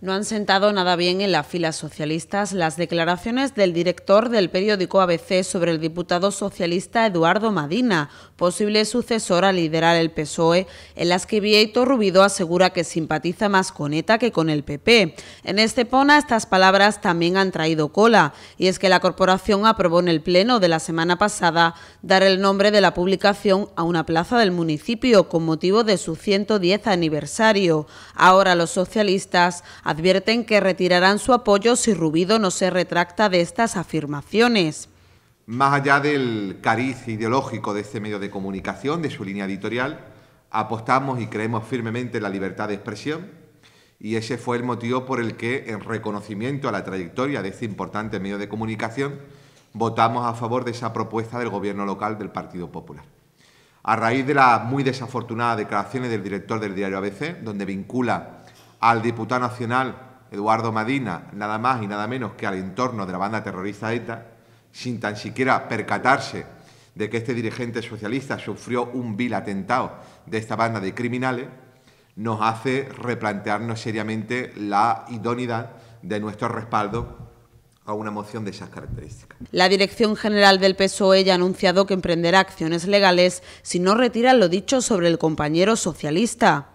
No han sentado nada bien en las filas socialistas las declaraciones del director del periódico ABC sobre el diputado socialista Eduardo Madina, posible sucesor a liderar el PSOE, en las que Vieito Rubido asegura que simpatiza más con ETA que con el PP. En Estepona estas palabras también han traído cola, y es que la corporación aprobó en el pleno de la semana pasada dar el nombre de la publicación a una plaza del municipio con motivo de su 110 aniversario. Ahora los socialistas advierten que retirarán su apoyo si Rubido no se retracta de estas afirmaciones. Más allá del cariz ideológico de este medio de comunicación, de su línea editorial, apostamos y creemos firmemente en la libertad de expresión y ese fue el motivo por el que, en reconocimiento a la trayectoria de este importante medio de comunicación, votamos a favor de esa propuesta del Gobierno local del Partido Popular. A raíz de las muy desafortunadas declaraciones del director del diario ABC, donde vincula al diputado nacional Eduardo Madina, nada más y nada menos que al entorno de la banda terrorista ETA, sin tan siquiera percatarse de que este dirigente socialista sufrió un vil atentado de esta banda de criminales, nos hace replantearnos seriamente la idoneidad de nuestro respaldo a una moción de esas características. La Dirección General del PSOE ya ha anunciado que emprenderá acciones legales si no retiran lo dicho sobre el compañero socialista.